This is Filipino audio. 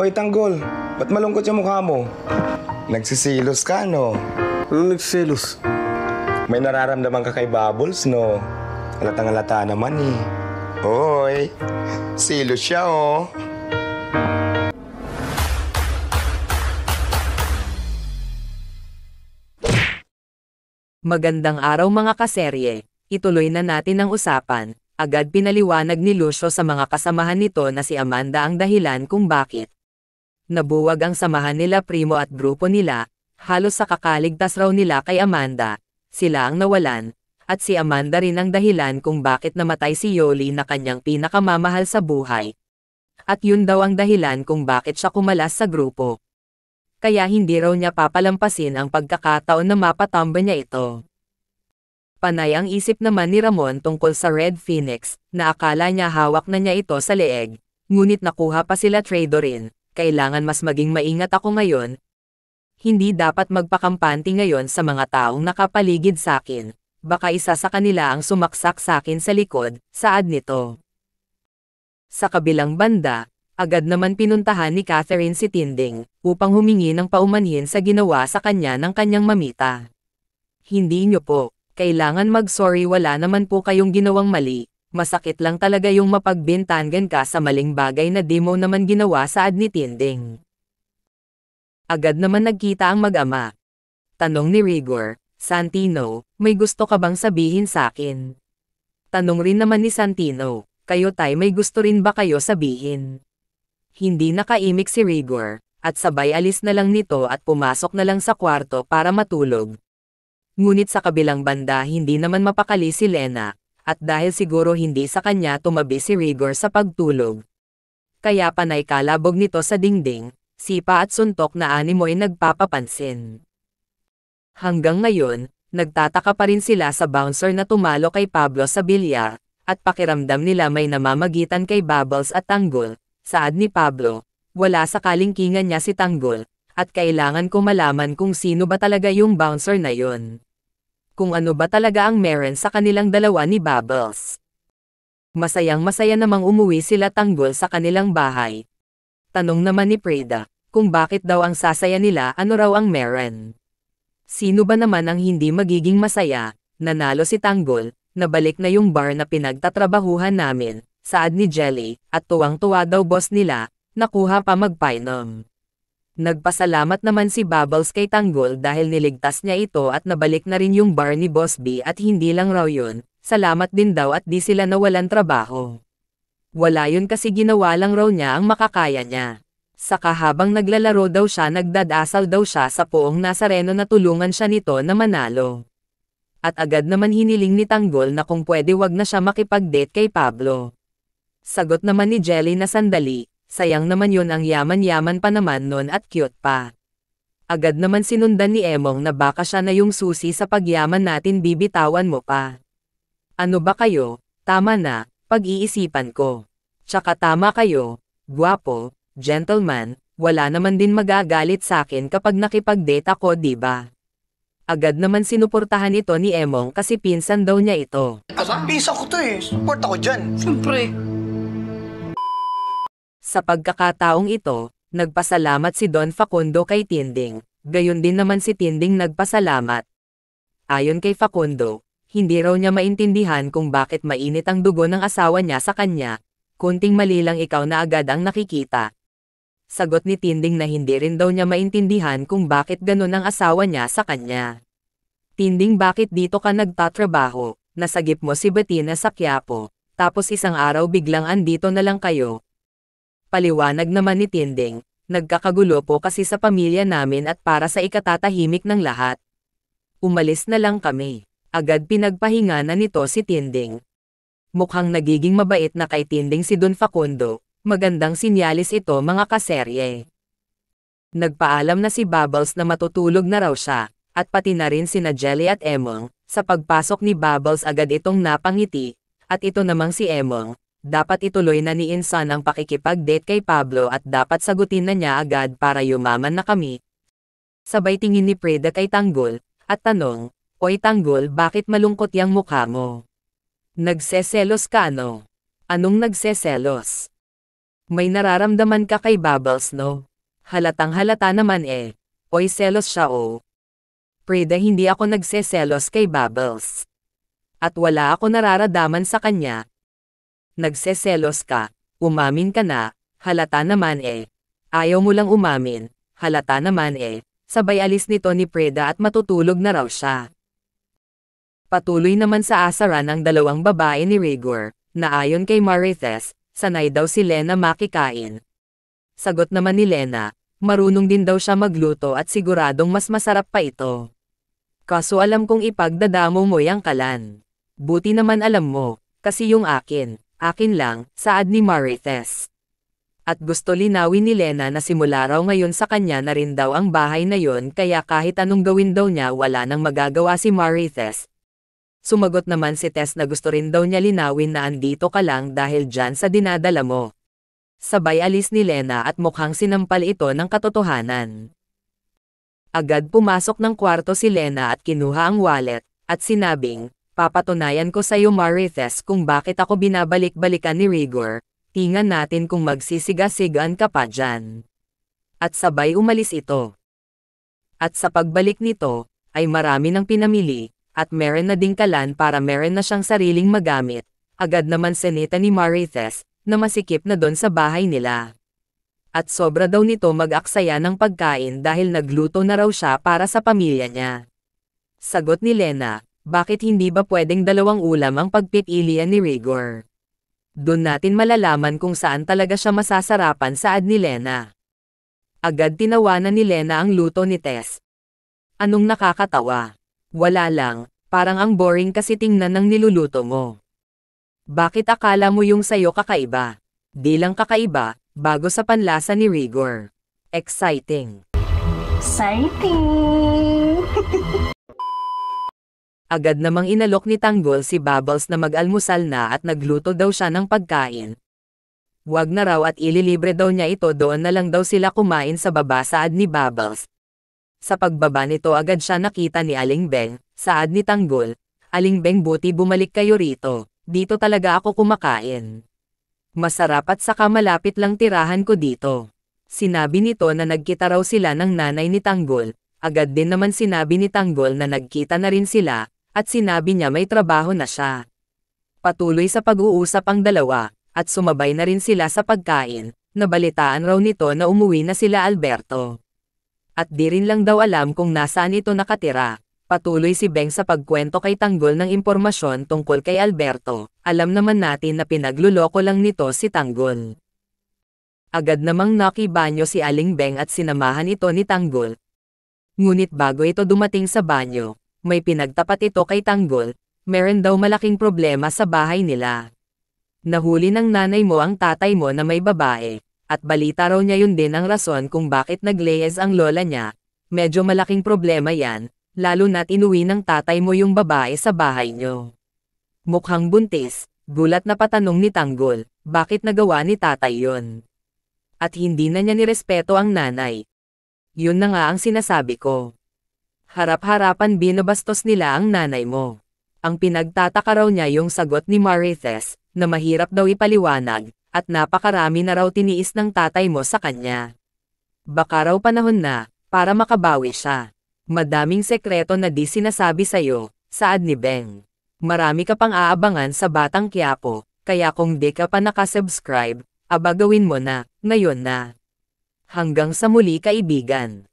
Oy, Tanggol, ba't malungkot yung mukha mo? Nagsisilos ka, no? Anong nagsisilos? May nararamdaman ka kay Bubbles, no? Halatang halata naman, eh. Hoy, silos siya, oh. Magandang araw mga kaserye. Ituloy na natin ang usapan. Agad pinaliwanag ni Lucio sa mga kasamahan nito na si Amanda ang dahilan kung bakit nabuwag ang samahan nila primo at grupo nila, halos sa kakaligtas raw nila kay Amanda, sila ang nawalan, at si Amanda rin ang dahilan kung bakit namatay si Yoli na kanyang pinakamamahal sa buhay. At yun daw ang dahilan kung bakit siya kumalas sa grupo. Kaya hindi raw niya papalampasin ang pagkakataon na mapatamba niya ito. Panay ang isip naman ni Ramon tungkol sa Red Phoenix, na akala niya hawak na niya ito sa leeg, ngunit nakuha pa sila Tradorin, kailangan mas maging maingat ako ngayon. Hindi dapat magpakampante ngayon sa mga taong nakapaligid sa akin. Baka isa sa kanila ang sumaksak sa akin sa likod, saad nito. Sa kabilang banda, agad naman pinuntahan ni Catherine si Tinding upang humingi ng paumanhin sa ginawa sa kanya ng kanyang mamita. Hindi niyo po, kailangan mag-sorry wala naman po kayong ginawang mali, Masakit lang talaga yung mapagbintangan ka sa maling bagay na di mo naman ginawa saad ni Tinding. Agad naman nagkita ang mag-ama. Tanong ni Rigor, Santino, may gusto ka bang sabihin sa akin? Tanong rin naman ni Santino, kayo tay may gusto rin ba kayo sabihin? Hindi nakaimik si Rigor, at sabay alis na lang nito at pumasok na lang sa kwarto para matulog. Ngunit sa kabilang banda hindi naman mapakali si Lena, at dahil siguro hindi sa kanya tumabi si Rigor sa pagtulog. Kaya panay kalabog nito sa dingding, sipa at suntok na animo ay nagpapapansin. Hanggang ngayon, nagtataka pa rin sila sa bouncer na tumalo kay Pablo sa bilyar, at pakiramdam nila may namamagitan kay Bubbles at Tanggol, saad ni Pablo, wala sa kalingkingan niya si Tanggol, at kailangan ko malaman kung sino ba talaga yung bouncer na yon kung ano ba talaga ang meron sa kanilang dalawa ni Bubbles. Masayang-masaya namang umuwi sila tanggol sa kanilang bahay. Tanong naman ni Preda, kung bakit daw ang sasaya nila ano raw ang meron. Sino ba naman ang hindi magiging masaya, nanalo si Tanggol, nabalik na yung bar na pinagtatrabahuhan namin, saad ni Jelly, at tuwang-tuwa daw boss nila, nakuha pa magpainom. Nagpasalamat naman si Bubbles kay Tanggol dahil niligtas niya ito at nabalik na rin yung bar ni Bosby at hindi lang raw yun, salamat din daw at di sila nawalan trabaho. Wala yun kasi ginawa lang raw niya ang makakaya niya. Saka habang naglalaro daw siya nagdadasal daw siya sa poong Nazareno na tulungan siya nito na manalo. At agad naman hiniling ni Tanggol na kung pwede wag na siya makipag-date kay Pablo. Sagot naman ni Jelly na sandali, sayang naman yon ang yaman-yaman pa naman nun at cute pa. Agad naman sinundan ni Emong na baka siya na yung susi sa pagyaman natin bibitawan mo pa. Ano ba kayo, tama na, pag-iisipan ko. Tsaka tama kayo, guwapo, gentleman, wala naman din magagalit sa akin kapag nakipag-date ako ba? Diba? Agad naman sinuportahan ito ni Emong kasi pinsan daw niya ito. Asa? Pisa ko to eh. Support ako dyan. Siyempre. Sa pagkakataong ito, nagpasalamat si Don Facundo kay Tinding, gayon din naman si Tinding nagpasalamat. Ayon kay Facundo, hindi raw niya maintindihan kung bakit mainit ang dugo ng asawa niya sa kanya, kunting mali lang ikaw na agad ang nakikita. Sagot ni Tinding na hindi rin daw niya maintindihan kung bakit ganun ang asawa niya sa kanya. Tinding bakit dito ka nagtatrabaho, nasagip mo si Bettina sa Quiapo, tapos isang araw biglang andito na lang kayo, paliwanag naman ni Tinding, nagkakagulo po kasi sa pamilya namin at para sa ikatatahimik ng lahat. Umalis na lang kami. Agad pinagpahinga na nito si Tinding. Mukhang nagiging mabait na kay Tinding si Don Facundo, magandang sinyalis ito mga kaserye. Nagpaalam na si Bubbles na matutulog na raw siya, at pati na rin sina Jelly at Emong, sa pagpasok ni Bubbles agad itong napangiti, at ito namang si Emong, dapat ituloy na ni Insan ang pakikipag-date kay Pablo at dapat sagutin na niya agad para yumaman na kami. Sabay tingin ni Preda kay Tanggol, at tanong, Oy Tanggol bakit malungkot yang mukha mo? Nagseselos ka no? Anong nagseselos? May nararamdaman ka kay Bubbles no? Halatang halata naman eh. Oy selos siya oh. Preda hindi ako nagseselos kay Bubbles. At wala ako nararadaman sa kanya, nagseselos ka, umamin ka na, halata naman eh. Ayaw mo lang umamin, halata naman eh. Sabay alis nito ni Preda at matutulog na raw siya. Patuloy naman sa asaran ang dalawang babae ni Rigor, na ayon kay Marithes, sanay daw si Lena makikain. Sagot naman ni Lena, marunong din daw siya magluto at siguradong mas masarap pa ito. Kaso alam kong ipagdadamo mo yang kalan. Buti naman alam mo, kasi yung akin, akin lang, saad ni Marites. At gusto linawin ni Lena na simula raw ngayon sa kanya na rin daw ang bahay na yon kaya kahit anong gawin daw niya wala nang magagawa si Marites. Sumagot naman si Tess na gusto rin daw niya linawin na andito ka lang dahil dyan sa dinadala mo. Sabay alis ni Lena at mukhang sinampal ito ng katotohanan. Agad pumasok ng kwarto si Lena at kinuha ang wallet, at sinabing, Papatunayan ko sa iyo Marithes kung bakit ako binabalik-balikan ni Rigor, tingnan natin kung magsisiga-sigan ka pa dyan. At sabay umalis ito. At sa pagbalik nito, ay marami ng pinamili, at meron na ding kalan para meron na siyang sariling magamit, agad naman sinita ni Marithes na masikip na don sa bahay nila. At sobra daw nito mag-aksaya ng pagkain dahil nagluto na raw siya para sa pamilya niya. Sagot ni Lena, bakit hindi ba pwedeng dalawang ulam ang pagpipilian ni Rigor? Doon natin malalaman kung saan talaga siya masasarapan saad ni Lena. Agad tinawanan ni Lena ang luto ni Tess. Anong nakakatawa? Wala lang, parang ang boring kasi tingnan ng niluluto mo. Bakit akala mo yung sayo kakaiba? Di lang kakaiba, bago sa panlasa ni Rigor. Exciting. Exciting! agad namang inalok ni Tanggol si Bubbles na mag-almusal na at nagluto daw siya ng pagkain. Huwag na raw at ililibre daw niya ito doon na lang daw sila kumain sa baba saad ni Bubbles. Sa pagbaba nito agad siya nakita ni Aling Beng, saad ni Tanggol, Aling Beng buti bumalik kayo rito, dito talaga ako kumakain. Masarap at saka malapit lang tirahan ko dito. Sinabi nito na nagkita raw sila ng nanay ni Tanggol, agad din naman sinabi ni Tanggol na nagkita na rin sila, at sinabi niya may trabaho na siya. Patuloy sa pag-uusap ang dalawa, at sumabay na rin sila sa pagkain, nabalitaan raw nito na umuwi na sila Alberto. At di rin lang daw alam kung nasaan ito nakatira, Patuloy si Beng sa pagkwento kay Tanggol ng impormasyon tungkol kay Alberto. Alam naman natin na pinagluloko lang nito si Tanggol. Agad namang nakibanyo si Aling Beng at sinamahan ito ni Tanggol. Ngunit bago ito dumating sa banyo, may pinagtapat ito kay Tanggol, meron daw malaking problema sa bahay nila. Nahuli ng nanay mo ang tatay mo na may babae, at balita raw niya yun din ang rason kung bakit naglayas ang lola niya. Medyo malaking problema yan, lalo na't inuwi ng tatay mo yung babae sa bahay niyo. Mukhang buntis, gulat na patanong ni Tanggol, bakit nagawa ni tatay yon? At hindi na niya nirespeto ang nanay. Yun na nga ang sinasabi ko harap-harapan binabastos nila ang nanay mo. Ang pinagtataka raw niya yung sagot ni Marithes, na mahirap daw ipaliwanag, at napakarami na raw tiniis ng tatay mo sa kanya. Baka raw panahon na, para makabawi siya. Madaming sekreto na di sinasabi sa'yo, saad ni Beng. Marami ka pang aabangan sa Batang Kiapo, kaya kung di ka pa nakasubscribe, aba gawin mo na, ngayon na. Hanggang sa muli kaibigan.